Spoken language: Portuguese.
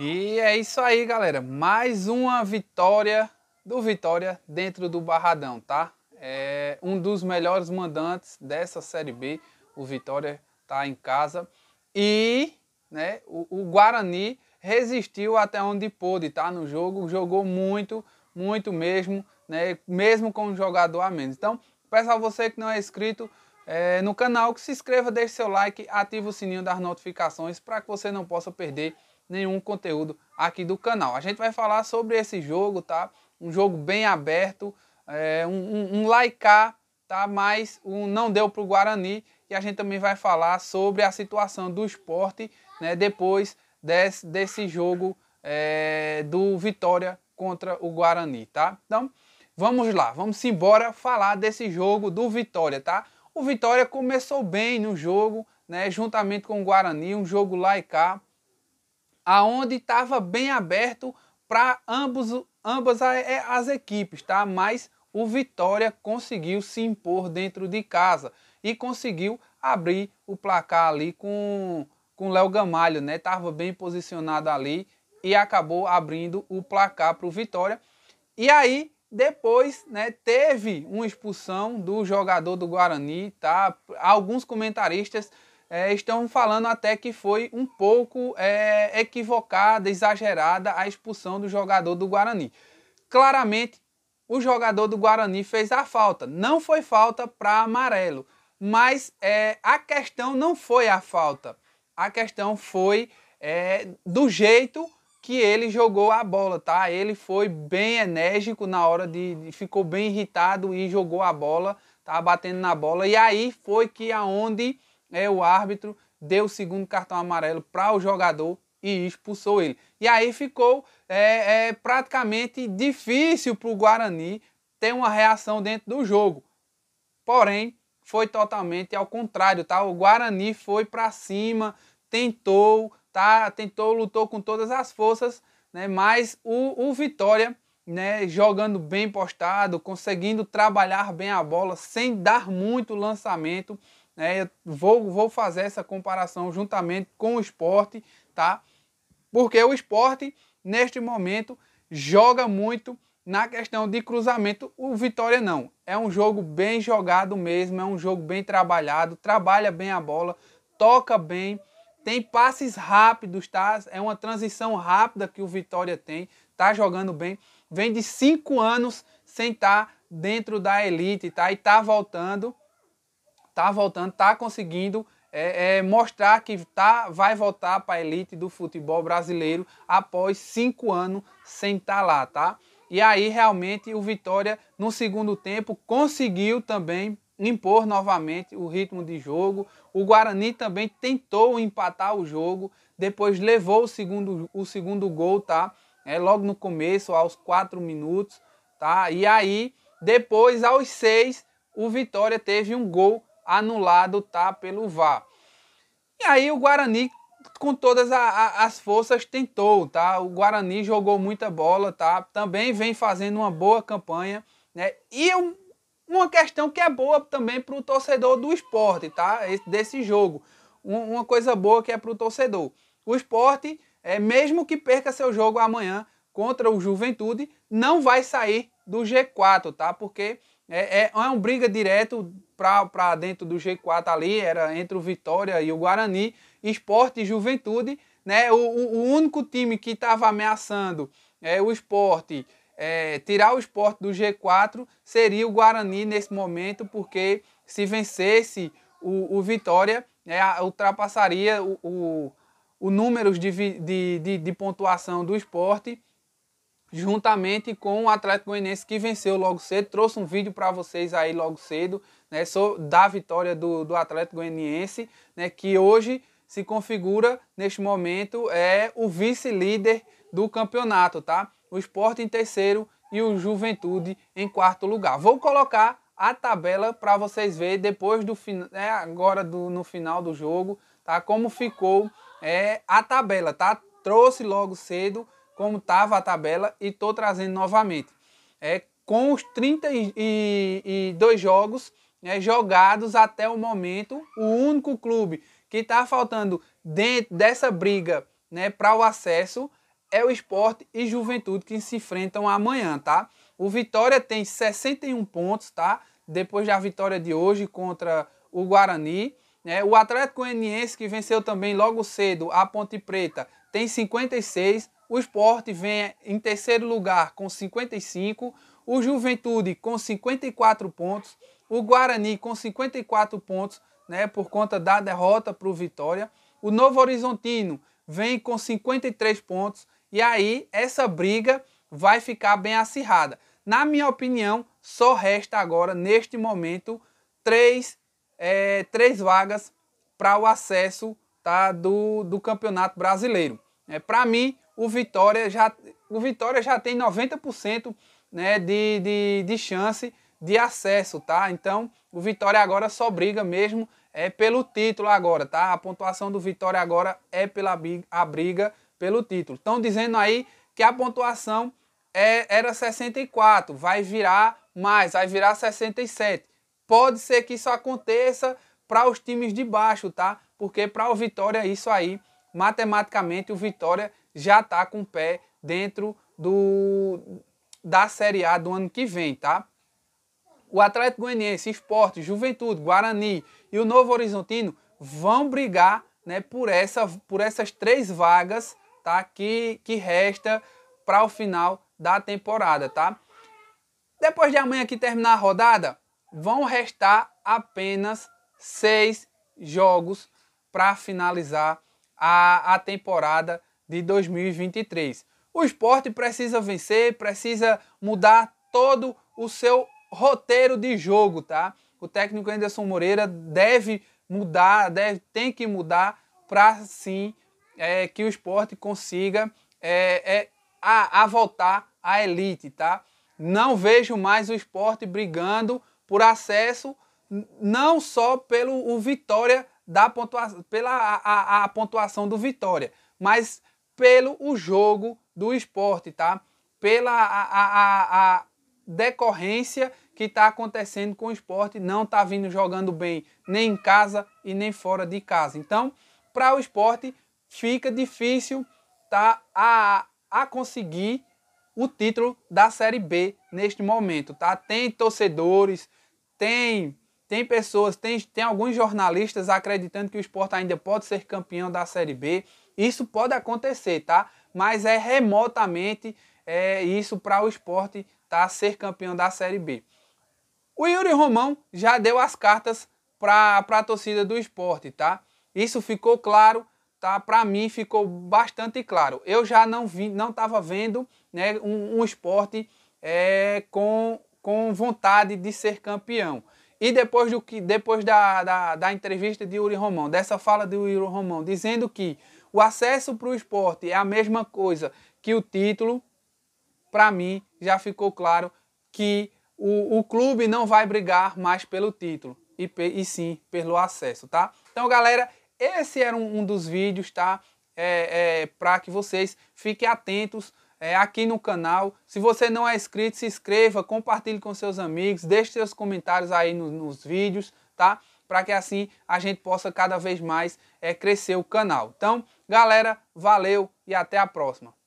E é isso aí, galera. Mais uma vitória do Vitória dentro do Barradão, tá? É um dos melhores mandantes dessa Série B. O Vitória tá em casa. E né? O, o Guarani resistiu até onde pôde, tá? No jogo, jogou muito, muito mesmo, né? Mesmo com um jogador a menos. Então, peço a você que não é inscrito é, no canal que se inscreva, deixe seu like, ative o sininho das notificações para que você não possa perder nenhum conteúdo aqui do canal. A gente vai falar sobre esse jogo, tá? Um jogo bem aberto, é, um, um, um laicar, tá? Mas um não deu para o Guarani e a gente também vai falar sobre a situação do esporte né, depois desse, desse jogo é, do Vitória contra o Guarani, tá? Então, vamos lá, vamos embora falar desse jogo do Vitória, tá? O Vitória começou bem no jogo, né, juntamente com o Guarani, um jogo lá e cá, aonde estava bem aberto para ambos ambas é, as equipes, tá? Mas o Vitória conseguiu se impor dentro de casa e conseguiu abrir o placar ali com com Léo Gamalho, né? Estava bem posicionado ali e acabou abrindo o placar para o Vitória. E aí, depois, né, teve uma expulsão do jogador do Guarani, tá? Alguns comentaristas é, estão falando até que foi um pouco é, equivocada, exagerada a expulsão do jogador do Guarani. Claramente, o jogador do Guarani fez a falta. Não foi falta para amarelo, mas é, a questão não foi a falta. A questão foi é, do jeito que ele jogou a bola, tá? Ele foi bem enérgico na hora de, de ficou bem irritado e jogou a bola, tá batendo na bola. E aí foi que aonde é o árbitro deu o segundo cartão amarelo para o jogador e expulsou ele. E aí ficou é, é, praticamente difícil para o Guarani ter uma reação dentro do jogo. Porém, foi totalmente ao contrário, tá? O Guarani foi para cima, tentou, tá? Tentou, lutou com todas as forças, né? Mas o, o Vitória, né? Jogando bem postado, conseguindo trabalhar bem a bola, sem dar muito lançamento, né? Eu vou, vou fazer essa comparação juntamente com o esporte, tá? Porque o esporte, neste momento, joga muito na questão de cruzamento, o Vitória não. É um jogo bem jogado mesmo, é um jogo bem trabalhado, trabalha bem a bola, toca bem, tem passes rápidos, tá? É uma transição rápida que o Vitória tem, tá jogando bem. Vem de cinco anos sem estar tá dentro da elite, tá? E tá voltando, tá voltando, tá conseguindo é, é, mostrar que tá, vai voltar para a elite do futebol brasileiro após cinco anos sem estar tá lá, tá? E aí realmente o Vitória no segundo tempo conseguiu também impor novamente o ritmo de jogo. O Guarani também tentou empatar o jogo, depois levou o segundo, o segundo gol, tá? É, logo no começo, aos quatro minutos, tá? E aí, depois, aos seis o Vitória teve um gol anulado, tá? Pelo VAR. E aí o Guarani, com todas a, a, as forças, tentou, tá? O Guarani jogou muita bola, tá? Também vem fazendo uma boa campanha, né? E o uma questão que é boa também para o torcedor do esporte, tá? Desse jogo. Uma coisa boa que é para o torcedor. O esporte, é, mesmo que perca seu jogo amanhã contra o Juventude, não vai sair do G4, tá? Porque é, é, é uma briga direto para dentro do G4 ali, era entre o Vitória e o Guarani, esporte e juventude, né? O, o, o único time que estava ameaçando é, o esporte é, tirar o esporte do G4 seria o Guarani nesse momento, porque se vencesse o, o Vitória, né, ultrapassaria o, o, o número de, de, de, de, pontuação do esporte, juntamente com o Atlético Goianiense que venceu logo cedo. Trouxe um vídeo para vocês aí logo cedo né, da vitória do, do Atlético Goianiense, né, que hoje se configura, neste momento, é o vice-líder do campeonato, tá? o Esporte em terceiro e o Juventude em quarto lugar. Vou colocar a tabela para vocês verem depois do né, agora do, no final do jogo, tá? Como ficou é, a tabela, tá? Trouxe logo cedo como estava a tabela e tô trazendo novamente. É com os 32 jogos né, jogados até o momento, o único clube que está faltando dentro dessa briga né, para o acesso é o esporte e juventude que se enfrentam amanhã, tá? O Vitória tem 61 pontos, tá? Depois da vitória de hoje contra o Guarani. Né? O Atlético Goianiense, que venceu também logo cedo a Ponte Preta, tem 56. O esporte vem em terceiro lugar com 55. O Juventude com 54 pontos. O Guarani com 54 pontos, né? Por conta da derrota para o Vitória. O Novo Horizontino vem com 53 pontos. E aí essa briga vai ficar bem acirrada. Na minha opinião, só resta agora, neste momento, três, é, três vagas para o acesso tá, do, do Campeonato Brasileiro. É, para mim, o Vitória já, o Vitória já tem 90% né, de, de, de chance de acesso, tá? Então, o Vitória agora só briga mesmo é pelo título agora, tá? A pontuação do Vitória agora é pela a briga pelo título. Estão dizendo aí que a pontuação é, era 64, vai virar mais, vai virar 67. Pode ser que isso aconteça para os times de baixo, tá? Porque para o Vitória, isso aí, matematicamente, o Vitória já está com o pé dentro do, da Série A do ano que vem, tá? O Atlético Goianiense, Esporte, Juventude, Guarani e o Novo Horizontino vão brigar né, por, essa, por essas três vagas tá? Que, que resta para o final da temporada, tá? Depois de amanhã que terminar a rodada, vão restar apenas seis jogos para finalizar a, a temporada de 2023. O esporte precisa vencer, precisa mudar todo o seu roteiro de jogo, tá? O técnico Anderson Moreira deve mudar, deve, tem que mudar para sim é, que o esporte consiga é, é, a, a voltar à elite, tá? Não vejo mais o esporte brigando por acesso, não só pelo o Vitória da pontuação, pela a, a pontuação do Vitória, mas pelo o jogo do esporte, tá? Pela a, a, a decorrência que está acontecendo com o esporte, não está vindo jogando bem, nem em casa e nem fora de casa. Então, para o esporte, fica difícil tá, a, a conseguir o título da Série B neste momento, tá? Tem torcedores, tem tem pessoas, tem, tem alguns jornalistas acreditando que o esporte ainda pode ser campeão da Série B. Isso pode acontecer, tá? Mas é remotamente é, isso para o esporte tá? ser campeão da Série B. O Yuri Romão já deu as cartas para a torcida do esporte, tá? Isso ficou claro tá? Para mim ficou bastante claro. Eu já não vi, não estava vendo, né, um, um esporte é, com, com vontade de ser campeão. E depois do que, depois da, da, da entrevista de Uri Romão, dessa fala de Uri Romão, dizendo que o acesso para o esporte é a mesma coisa que o título, para mim já ficou claro que o, o clube não vai brigar mais pelo título e, e sim pelo acesso, tá? Então, galera, esse era um, um dos vídeos, tá? É, é, para que vocês fiquem atentos é, aqui no canal. Se você não é inscrito, se inscreva, compartilhe com seus amigos, deixe seus comentários aí no, nos vídeos, tá? Para que assim a gente possa cada vez mais é, crescer o canal. Então, galera, valeu e até a próxima.